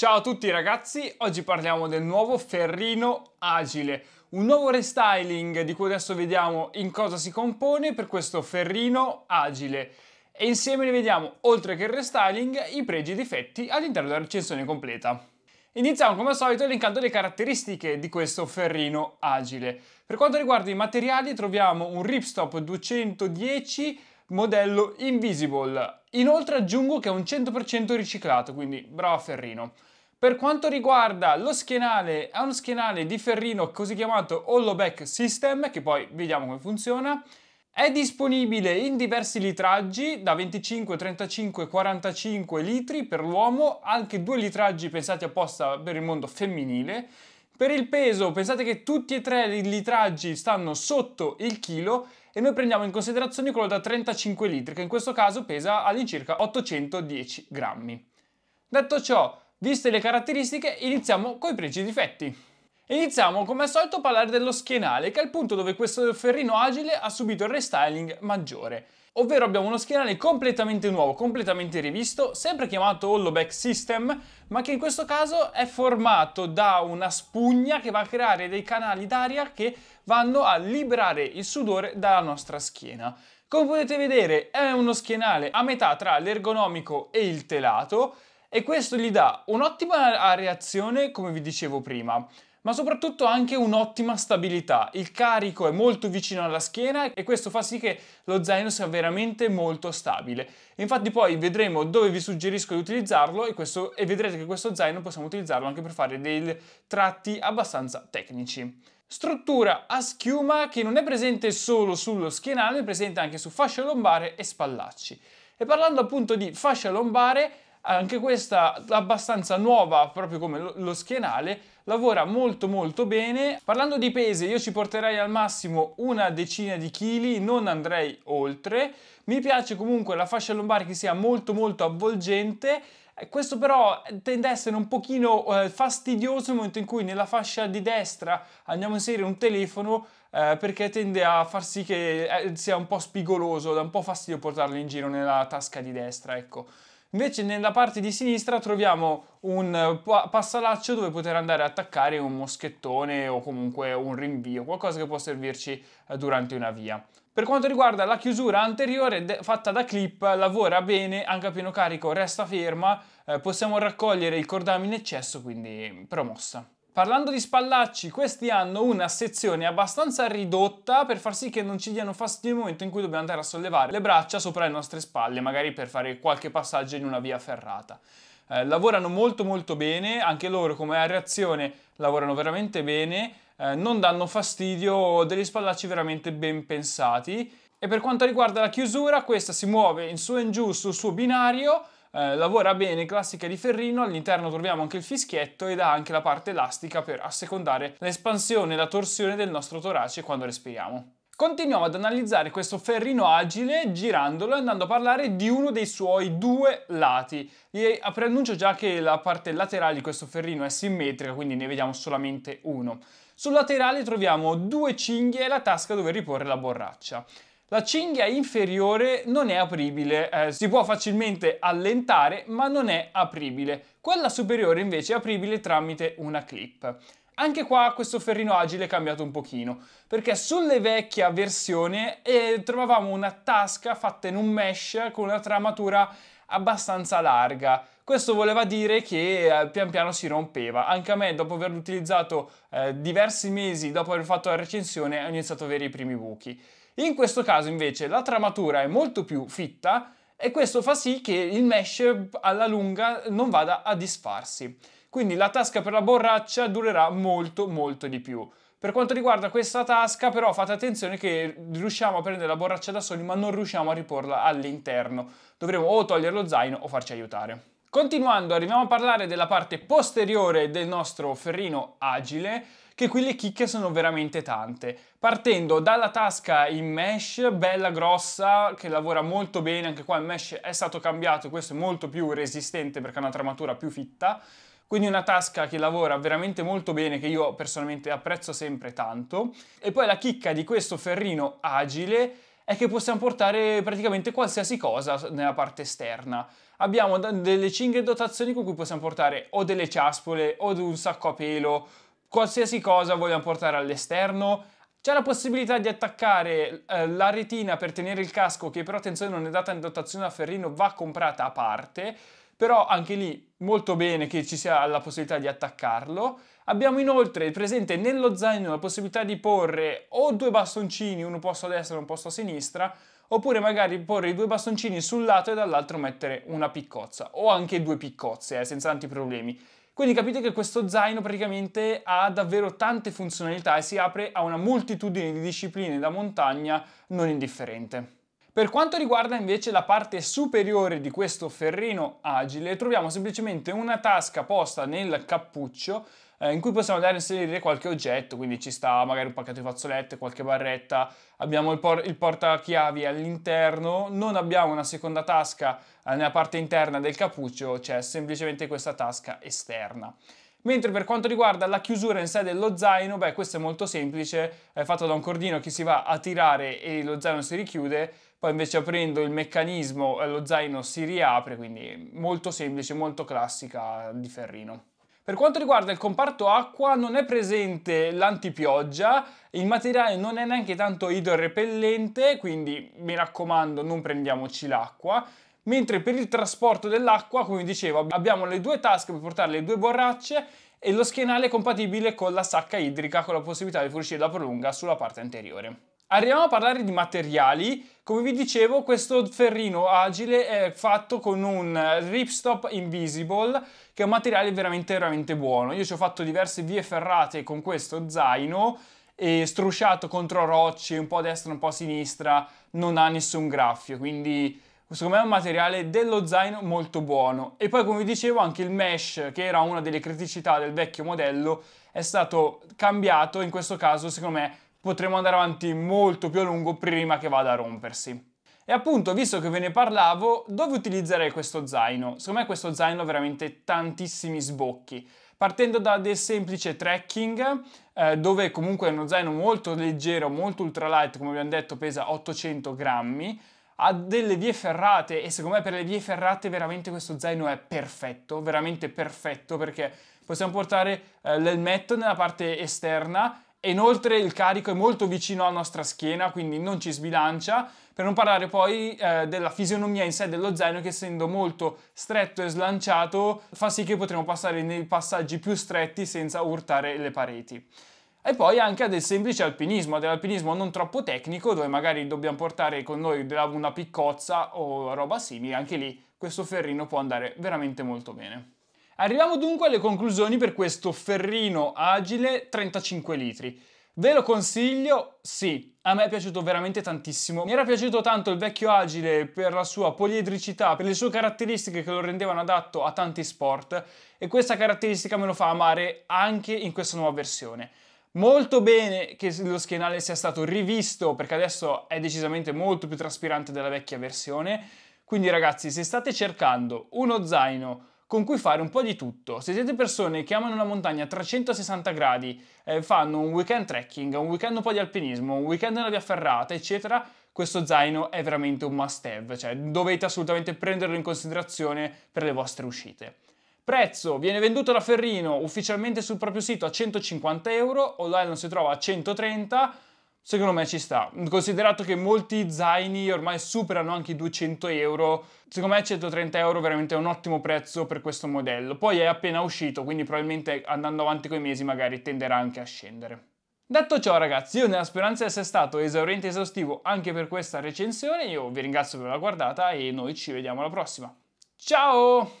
Ciao a tutti ragazzi, oggi parliamo del nuovo ferrino agile, un nuovo restyling di cui adesso vediamo in cosa si compone per questo ferrino agile e insieme ne vediamo, oltre che il restyling, i pregi e i difetti all'interno della recensione completa. Iniziamo come al solito elencando le caratteristiche di questo ferrino agile. Per quanto riguarda i materiali troviamo un ripstop 210 modello Invisible Inoltre aggiungo che è un 100% riciclato, quindi bravo Ferrino. Per quanto riguarda lo schienale, è uno schienale di Ferrino così chiamato Hollowback System, che poi vediamo come funziona. È disponibile in diversi litraggi, da 25, 35, 45 litri per l'uomo, anche due litraggi pensati apposta per il mondo femminile. Per il peso, pensate che tutti e tre i litraggi stanno sotto il chilo e noi prendiamo in considerazione quello da 35 litri, che in questo caso pesa all'incirca 810 grammi. Detto ciò, viste le caratteristiche, iniziamo con i pregi difetti. Iniziamo come al solito a parlare dello schienale, che è il punto dove questo ferrino agile ha subito il restyling maggiore. Ovvero abbiamo uno schienale completamente nuovo, completamente rivisto, sempre chiamato Hollowback System, ma che in questo caso è formato da una spugna che va a creare dei canali d'aria che vanno a liberare il sudore dalla nostra schiena. Come potete vedere è uno schienale a metà tra l'ergonomico e il telato e questo gli dà un'ottima reazione come vi dicevo prima ma soprattutto anche un'ottima stabilità. Il carico è molto vicino alla schiena e questo fa sì che lo zaino sia veramente molto stabile. Infatti poi vedremo dove vi suggerisco di utilizzarlo e, questo, e vedrete che questo zaino possiamo utilizzarlo anche per fare dei tratti abbastanza tecnici. Struttura a schiuma che non è presente solo sullo schienale, è presente anche su fascia lombare e spallacci. E parlando appunto di fascia lombare, anche questa abbastanza nuova proprio come lo schienale lavora molto molto bene parlando di pesi io ci porterei al massimo una decina di chili non andrei oltre mi piace comunque la fascia lombare che sia molto molto avvolgente eh, questo però tende ad essere un pochino eh, fastidioso nel momento in cui nella fascia di destra andiamo a inserire un telefono eh, perché tende a far sì che eh, sia un po' spigoloso, da un po' fastidio portarlo in giro nella tasca di destra, ecco. Invece nella parte di sinistra troviamo un eh, passalaccio dove poter andare a attaccare un moschettone o comunque un rinvio, qualcosa che può servirci eh, durante una via. Per quanto riguarda la chiusura anteriore fatta da clip lavora bene, anche a pieno carico resta ferma, eh, possiamo raccogliere il cordame in eccesso quindi promossa. Parlando di spallacci, questi hanno una sezione abbastanza ridotta per far sì che non ci diano fastidio nel momento in cui dobbiamo andare a sollevare le braccia sopra le nostre spalle, magari per fare qualche passaggio in una via ferrata. Eh, lavorano molto molto bene, anche loro come aerazione lavorano veramente bene, eh, non danno fastidio, degli spallacci veramente ben pensati. E per quanto riguarda la chiusura, questa si muove in su e in giù sul suo binario, eh, lavora bene classica di ferrino, all'interno troviamo anche il fischietto ed ha anche la parte elastica per assecondare l'espansione e la torsione del nostro torace quando respiriamo. Continuiamo ad analizzare questo ferrino agile girandolo e andando a parlare di uno dei suoi due lati. E preannuncio già che la parte laterale di questo ferrino è simmetrica, quindi ne vediamo solamente uno. Sul laterale troviamo due cinghie e la tasca dove riporre la borraccia. La cinghia inferiore non è apribile, eh, si può facilmente allentare ma non è apribile. Quella superiore invece è apribile tramite una clip. Anche qua questo ferrino agile è cambiato un pochino, perché sulle vecchie versioni eh, trovavamo una tasca fatta in un mesh con una tramatura abbastanza larga. Questo voleva dire che eh, pian piano si rompeva. Anche a me, dopo averlo utilizzato eh, diversi mesi, dopo aver fatto la recensione, ho iniziato a avere i primi buchi. In questo caso invece la tramatura è molto più fitta e questo fa sì che il mesh alla lunga non vada a disfarsi. Quindi la tasca per la borraccia durerà molto molto di più. Per quanto riguarda questa tasca però fate attenzione che riusciamo a prendere la borraccia da soli ma non riusciamo a riporla all'interno. Dovremo o togliere lo zaino o farci aiutare. Continuando arriviamo a parlare della parte posteriore del nostro ferrino agile che qui le chicche sono veramente tante. Partendo dalla tasca in mesh, bella grossa, che lavora molto bene, anche qua il mesh è stato cambiato, questo è molto più resistente perché ha una tramatura più fitta, quindi una tasca che lavora veramente molto bene, che io personalmente apprezzo sempre tanto. E poi la chicca di questo ferrino agile è che possiamo portare praticamente qualsiasi cosa nella parte esterna. Abbiamo delle cinghe dotazioni con cui possiamo portare o delle ciaspole o un sacco a pelo qualsiasi cosa vogliamo portare all'esterno. C'è la possibilità di attaccare eh, la retina per tenere il casco, che però attenzione non è data in dotazione a Ferrino, va comprata a parte. Però anche lì molto bene che ci sia la possibilità di attaccarlo. Abbiamo inoltre presente nello zaino la possibilità di porre o due bastoncini, uno posto a destra e uno posto a sinistra, oppure magari porre i due bastoncini sul lato e dall'altro mettere una piccozza, o anche due piccozze, eh, senza tanti problemi. Quindi capite che questo zaino praticamente ha davvero tante funzionalità e si apre a una moltitudine di discipline da montagna non indifferente. Per quanto riguarda invece la parte superiore di questo ferrino agile, troviamo semplicemente una tasca posta nel cappuccio eh, in cui possiamo andare a inserire qualche oggetto, quindi ci sta magari un pacchetto di fazzolette, qualche barretta, abbiamo il, por il portachiavi all'interno, non abbiamo una seconda tasca eh, nella parte interna del cappuccio, c'è cioè semplicemente questa tasca esterna. Mentre per quanto riguarda la chiusura in sé dello zaino, beh questo è molto semplice, è fatto da un cordino che si va a tirare e lo zaino si richiude, poi invece aprendo il meccanismo eh, lo zaino si riapre, quindi molto semplice, molto classica di Ferrino. Per quanto riguarda il comparto acqua non è presente l'antipioggia, il materiale non è neanche tanto idrorepellente, quindi mi raccomando non prendiamoci l'acqua. Mentre per il trasporto dell'acqua, come dicevo, abbiamo le due tasche per portare le due borracce e lo schienale è compatibile con la sacca idrica con la possibilità di fuoriuscire da prolunga sulla parte anteriore. Arriviamo a parlare di materiali come vi dicevo questo ferrino agile è fatto con un ripstop invisible che è un materiale veramente veramente buono. Io ci ho fatto diverse vie ferrate con questo zaino e strusciato contro rocce un po' a destra un po' a sinistra non ha nessun graffio quindi secondo me è un materiale dello zaino molto buono e poi come vi dicevo anche il mesh che era una delle criticità del vecchio modello è stato cambiato in questo caso secondo me potremo andare avanti molto più a lungo prima che vada a rompersi. E appunto, visto che ve ne parlavo, dove utilizzerei questo zaino? Secondo me questo zaino ha veramente tantissimi sbocchi. Partendo da del semplice trekking, eh, dove comunque è uno zaino molto leggero, molto ultralight, come abbiamo detto pesa 800 grammi, ha delle vie ferrate e secondo me per le vie ferrate veramente questo zaino è perfetto, veramente perfetto perché possiamo portare eh, l'elmetto nella parte esterna e inoltre il carico è molto vicino alla nostra schiena, quindi non ci sbilancia, per non parlare poi eh, della fisionomia in sé dello zaino che essendo molto stretto e slanciato fa sì che potremo passare nei passaggi più stretti senza urtare le pareti. E poi anche a del semplice alpinismo, dell'alpinismo non troppo tecnico, dove magari dobbiamo portare con noi una piccozza o roba simile, anche lì questo ferrino può andare veramente molto bene. Arriviamo dunque alle conclusioni per questo ferrino agile 35 litri. Ve lo consiglio? Sì, a me è piaciuto veramente tantissimo. Mi era piaciuto tanto il vecchio agile per la sua poliedricità, per le sue caratteristiche che lo rendevano adatto a tanti sport e questa caratteristica me lo fa amare anche in questa nuova versione. Molto bene che lo schienale sia stato rivisto perché adesso è decisamente molto più traspirante della vecchia versione. Quindi ragazzi, se state cercando uno zaino con cui fare un po' di tutto. Se siete persone che amano la montagna a 360 gradi, eh, fanno un weekend trekking, un weekend un po' di alpinismo, un weekend nella via ferrata, eccetera, questo zaino è veramente un must have, cioè dovete assolutamente prenderlo in considerazione per le vostre uscite. Prezzo, viene venduto da Ferrino ufficialmente sul proprio sito a 150 euro, online lo si trova a 130 Secondo me ci sta, considerato che molti zaini ormai superano anche i 200 euro, secondo me 130 euro veramente è un ottimo prezzo per questo modello. Poi è appena uscito, quindi probabilmente andando avanti con i mesi magari tenderà anche a scendere. Detto ciò ragazzi, io nella speranza di essere stato esauriente e esaustivo anche per questa recensione, io vi ringrazio per la guardata e noi ci vediamo alla prossima. Ciao!